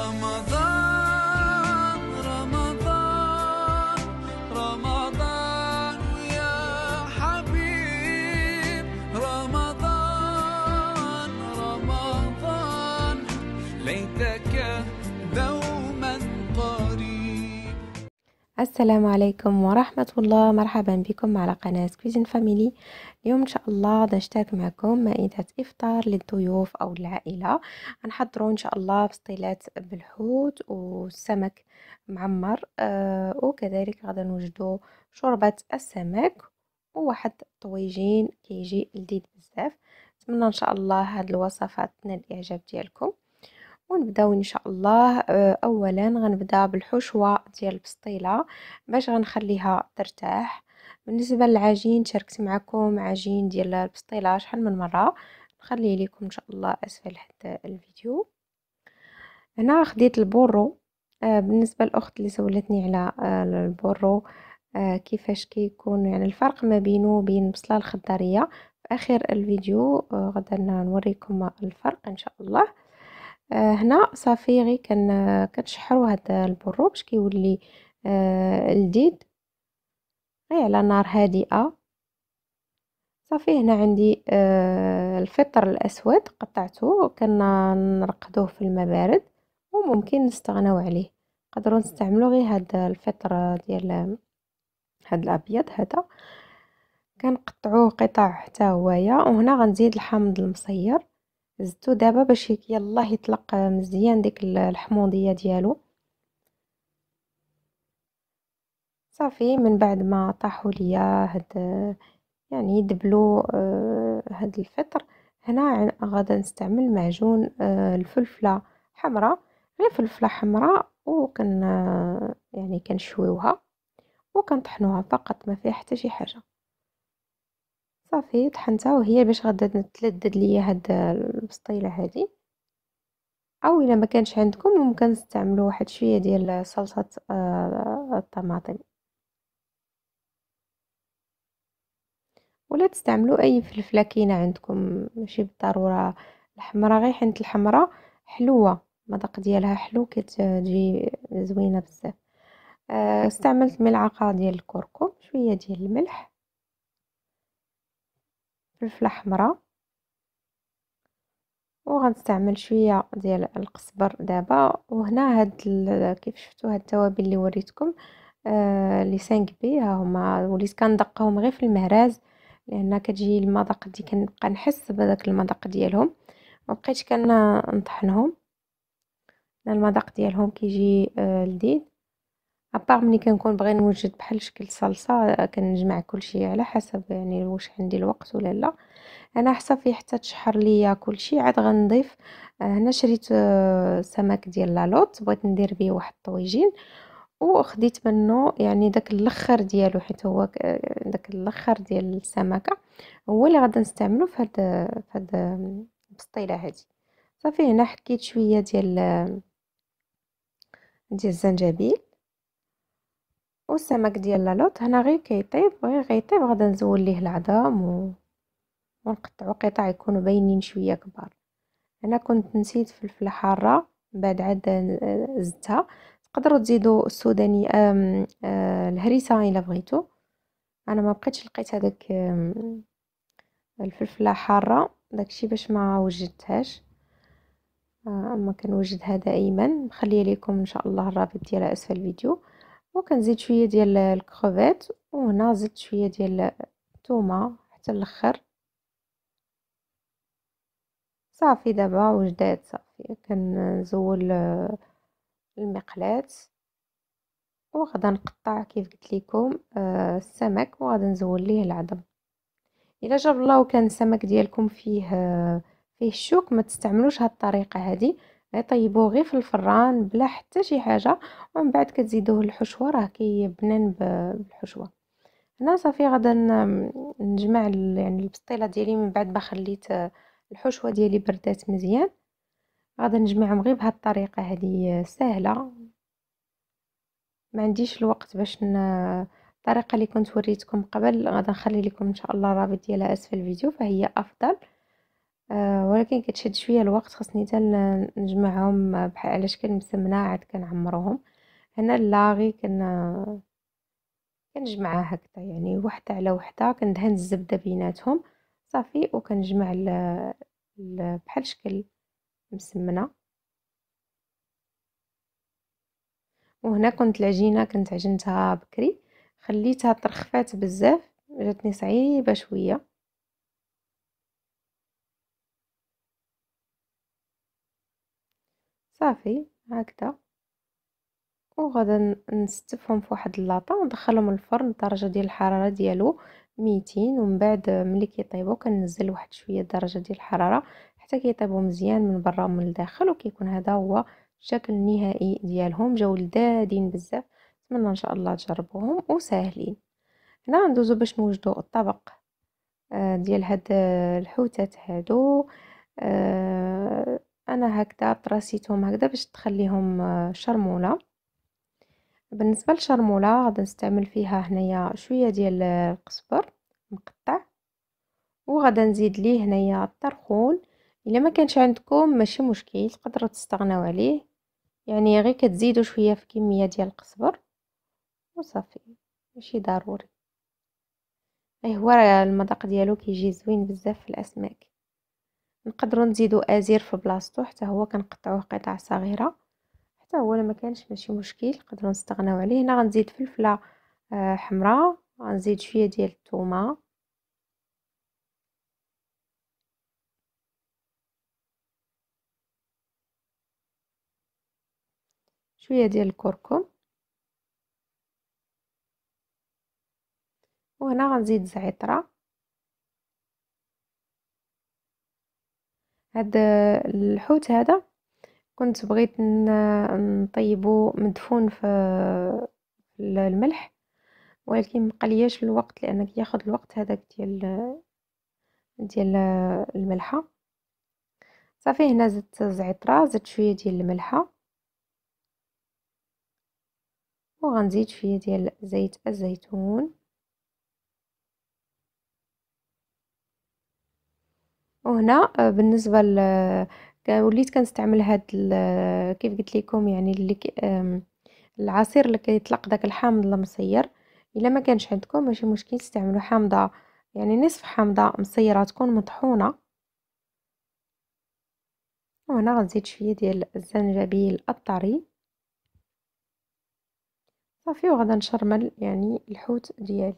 Ramadan السلام عليكم ورحمة الله مرحبا بكم على قناة كويزين فاميلي اليوم إن شاء الله نشترك معكم مائدة إفطار للضيوف أو العائلة نحضروا إن شاء الله بسطيلات بالحوت والسمك معمر آه وكذلك غدا نوجدو شوربة السمك وواحد طويجين كيجي لذيذ بزاف نتمنى إن شاء الله هاد الوصفات تنال الإعجاب ديالكم ونبداو ان شاء الله آه، اولا غنبدا بالحشوه ديال البسطيله باش غنخليها ترتاح بالنسبه للعجين شاركت معكم عجين ديال البسطيله شحال من مره نخليه لكم ان شاء الله اسفل حتى الفيديو هنا خديت البورو آه، بالنسبه للاخت اللي سولتني على آه، البورو كيفاش كيكون يعني الفرق ما بينه وبين البصله الخضريه في اخر الفيديو غدا نوريكم الفرق ان شاء الله آه، هنا صافي غي كن كنشحرو هاد البرو باش كيولي آه، لذيذ غي على نار هادئه صافي هنا عندي آه، الفطر الاسود قطعته كنرقدوه في الماء بارد وممكن نستغناو عليه نقدروا نستعملوا غير هاد الفطر ديال هاد الابيض هذا كنقطعوه قطع حتى هوايا وهنا غنزيد الحامض المصير زدتو دابا باش يلاه يطلق مزيان ديك الحموضيه ديالو صافي من بعد ما طاحوا ليا هاد يعني يدبلوا آه، هاد الفطر هنا غادا نستعمل معجون آه، الفلفله حمراء غير فلفله حمراء وكن آه، يعني كنشويوها وكنطحنوها فقط ما فيها حتى شي حاجه صافي طحنتها وهي باش غادا تلدد ليا هاد البسطيله هادي او الا ما كانش عندكم ممكن تستعملوا واحد شويه ديال صلصه آه، الطماطم ولا تستعملوا اي فلفله كاينه عندكم ماشي بالضروره الحمراء غير حنت الحمراء حلوه مذاق ديالها حلو كتجي زوينه بزاف آه، استعملت ملعقه ديال الكركم شويه ديال الملح فلفله حمراء وغنستعمل شويه ديال القزبر دابا وهنا هاد كيف شفتوا هاد التوابل اللي وريتكم آه لي سانكبي ها هما وليت كندقهم غير في المهراز لان كتجي المذاق دي كنبقى نحس بداك المذاق ديالهم ما بقيتش كنطحنهم المذاق ديالهم كيجي آه لذيذ ابار ملي كنكون بغي نوجد بحال شكل صلصه كنجمع كلشي على حسب يعني واش عندي الوقت ولا لا انا حصافي حتى تشحر ليا كلشي عاد غنضيف هنا شريت آه، سمك ديال لالوت بغيت ندير بيه واحد الطويجين وخديت منه يعني داك الاخر ديالو حيت هو آه، داك الاخر ديال السمكه هو اللي غادي نستعملو في هاد في هاد آه، البسطيله هذه صافي هنا حكيت شويه ديال ديال الزنجبيل والسمك ديال لالوط هنا غير كيطيب غير غيطيب غادا نزول ليه العظام و... ونقطعو قطع يكونوا باينين شويه كبار هنا كنت نسيت فلفله حاره بعد عاد زدتها تقدروا تزيدوا السوداني آم آه الهريسه الا بغيتو انا ما بقيتش لقيت هذاك الفلفله حاره داكشي باش ما وجدتهاش آه، اما كنوجدها دائما مخليه لكم ان شاء الله الرابط ديالها اسفل الفيديو وكنزيد شويه ديال الكروفيت وهنا زدت شويه ديال الثومه حتى الاخر صافي دابا وجدات صافي كنزول المقلاة وغادي نقطع كيف قلت لكم آه، السمك وغادي نزول ليه العظم الا جاب الله وكان السمك ديالكم فيه آه، فيه الشوك ما تستعملوش هاد الطريقه هذه إيه، طيبوه غير في الفران بلا حتى شي حاجه ومن بعد كتزيدوه الحشوه راه كيبنان بالحشوه هنا صافي غادا نجمع يعني البسطيله ديالي من بعد ما خليت الحشوه ديالي بردات مزيان غادا نجمعهم غير بهاد الطريقه هذه سهله ما عنديش الوقت باش ن... الطريقه اللي كنت وريتكم قبل غادا نخلي لكم ان شاء الله الرابط ديالها اسفل الفيديو فهي افضل آه، ولكن كتشد شويه الوقت خاصني حتى نجمعهم آه، بحال على شكل مسمنه عاد كنعمرهم هنا اللاغي كن كنجمعها هكذا يعني وحده على وحده كندهن الزبده بيناتهم صافي وكنجمع ال ال# بحال شكل مسمنه وهنا كنت العجينه كنت عجنتها بكري خليتها ترخفات بزاف جاتني صعيبه شويه صافي هكذا وغدا نستفهم في واحد اللاطا وندخلهم الفرن الدرجه ديال الحراره ديالو 200 ومن بعد ملي كيطيبوا كنزل واحد شويه الدرجه ديال الحراره حتى كيطيبوا مزيان من برا ومن الداخل وكيكون هذا هو الشكل النهائي ديالهم جاو لذادين بزاف نتمنى ان شاء الله تجربوهم وساهلين هنا ندوزو باش نوجدو الطبق آه، ديال هاد الحوتات هادو آه، انا هكذا طراسيتهم هكذا باش تخليهم آه، شرموله بالنسبه للشرموله غادي نستعمل فيها هنايا شويه ديال القزبر مقطع وغادي نزيد ليه هنايا الطرخول الا ما كانش عندكم ماشي مشكل تقدروا تستغناو عليه يعني غير كتزيدوا شويه في كميه ديال القزبر وصافي ماشي ضروري اي هو المذاق ديالو كيجي زوين بزاف في الاسماك نقدروا نزيدو ازير في بلاصتو حتى هو كنقطعوه قطع صغيره حتى هو لما كانش ماشي مشكل نقدروا نستغناو عليه هنا غنزيد فلفله آه، حمراء غنزيد شويه ديال الثومه شويه ديال الكركم وهنا غنزيد زعتره هاد الحوت هذا كنت بغيت نطيبو مدفون في الملح ولكن مقلياش الوقت لان كياخد الوقت هذاك ديال ديال الملحه صافي هنا زدت زعتره زدت شويه ديال الملحه وغنزيد شويه ديال زيت الزيتون وهنا آه، بالنسبه ل آه، وليت كنستعمل هاد آه، كيف قلت لكم يعني اللي العصير اللي كيطلق داك الحامض المصير الا ما كانش عندكم ماشي مشكل تستعملوا حامضه يعني نصف حامضه مصيره تكون مطحونه وهنا غنزيد شويه ديال الزنجبيل الطري صافي وغادي نشرمل يعني الحوت ديالي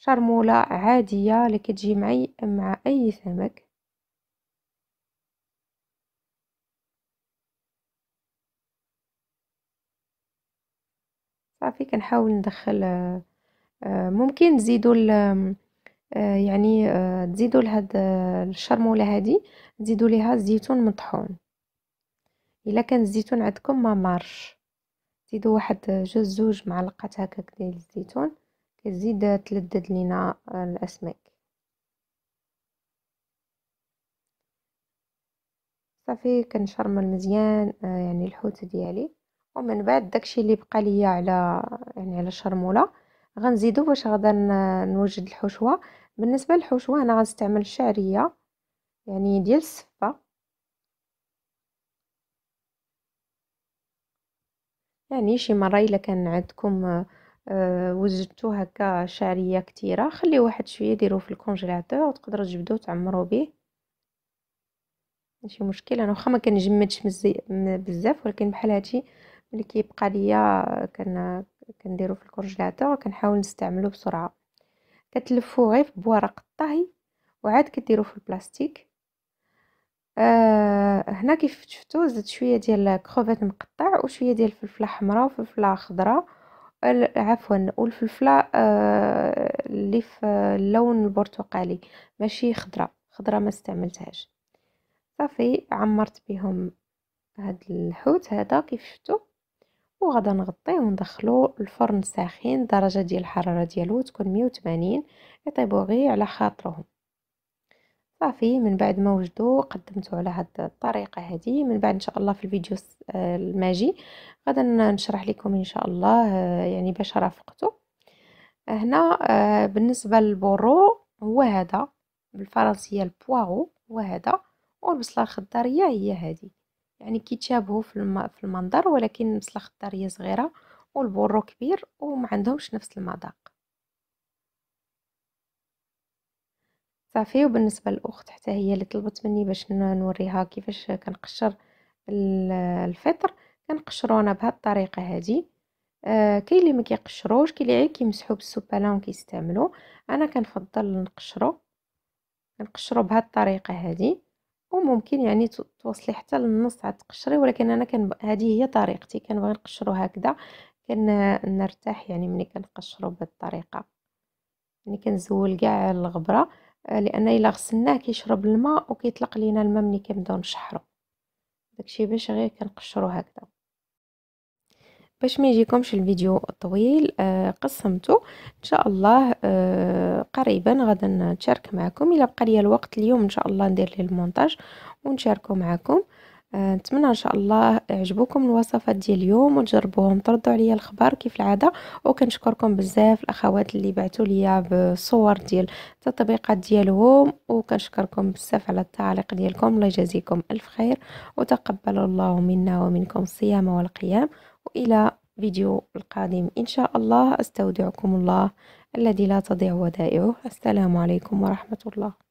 شرمولة عادية اللي كتجي معي مع أي سمك صافي كنحاول ندخل آه، ممكن تزيدوا آه، يعني آه، تزيدوا لهاد الشرموله هادي تزيدوا ليها زيتون مطحون الا كان الزيتون عندكم ما مارش تزيدوا واحد جوج زوج معلقات هكاك ديال الزيتون كتزيد تلدد لينا الاسماك صافي كنشرمل مزيان آه، يعني الحوت ديالي ومن بعد داكشي اللي بقى ليا على يعني على الشرموله غنزيدو باش غدا نوجد الحشوه بالنسبه للحشوه انا غنستعمل الشعريه يعني ديال الصفه يعني شي مره الا كان عندكم آه، وجدتو هكا شعريه كتيره خليه واحد شويه ديروه في الكونجيلاتور تقدروا تجبدوا تعمروا به ماشي مشكل انا واخا ما كنجمدش بزاف ولكن بحال هادشي ملي كيبقى ليا كن كنديرو في الكونجيلاتور كنحاول نستعملو بسرعه كتلفو غير بورق الطهي وعاد كديرو في البلاستيك آه هنا كيف شفتو زدت شويه ديال كروفيت مقطع وشويه ديال الفلفله حمراء وفلفله خضراء عفوا والفلفله اللي آه، في اللون آه، البرتقالي ماشي خضره خضره ما استعملتهاش صافي عمرت بهم هاد الحوت هذا كيف شفتو وغدا نغطيه وندخلو الفرن ساخن درجه ديال الحراره ديالو تكون 180 يطيبو غير على خاطرهم صافي من بعد ما وجدو قدمتو على هاد الطريقه هذه من بعد ان شاء الله في الفيديو آه، الماجي غدا نشرح لكم ان شاء الله آه، يعني باش رافقتو هنا آه، بالنسبه للبورو هو هذا بالفرنسيه البواغو هو هذا والبصله الخضريه هي هذه يعني كيتشابهوا في, في المنظر ولكن البصله الخضريه صغيره والبورو كبير وما عندهمش نفس المذاق صافي وبالنسبه للاخت حتى هي اللي طلبت مني باش نوريها كيفاش كنقشر الفطر كنقشرو انا بهاد الطريقه هذه آه كاين اللي ما كيقشروش كاين اللي غير كيمسحو بالسباله وكيستعملو انا كنفضل نقشرو كنقشرو بهاد الطريقه هذه وممكن يعني توصلي حتى للنص عاد تقشري ولكن انا كان هذه هي طريقتي كنبغي نقشرو هكذا نرتاح يعني ملي كنقشرو بهاد الطريقه يعني كنزول كاع الغبره آه، لان الا غسلناه كيشرب الماء وكيطلق لينا الماء ملي كنبداو نشحرو داكشي باش غير كنقشرو هكذا باش ما يجيكمش الفيديو طويل آه قسمته ان شاء الله آه قريبا غدا نشارك معكم الا بقى لي الوقت اليوم ان شاء الله ندير ليه المونتاج ونشاركه معكم آه، نتمنى ان شاء الله عجبوكم الوصفات ديال اليوم وتجربوهم تردوا عليا الخبر كيف العاده وكنشكركم بزاف الاخوات اللي بعتوا ليا بصور ديال التطبيقات ديالهم وكنشكركم بزاف على التعليق ديالكم الله يجازيكم الف خير وتقبل الله منا ومنكم الصيام والقيام والى فيديو القادم ان شاء الله استودعكم الله الذي لا تضيع ودائعه السلام عليكم ورحمه الله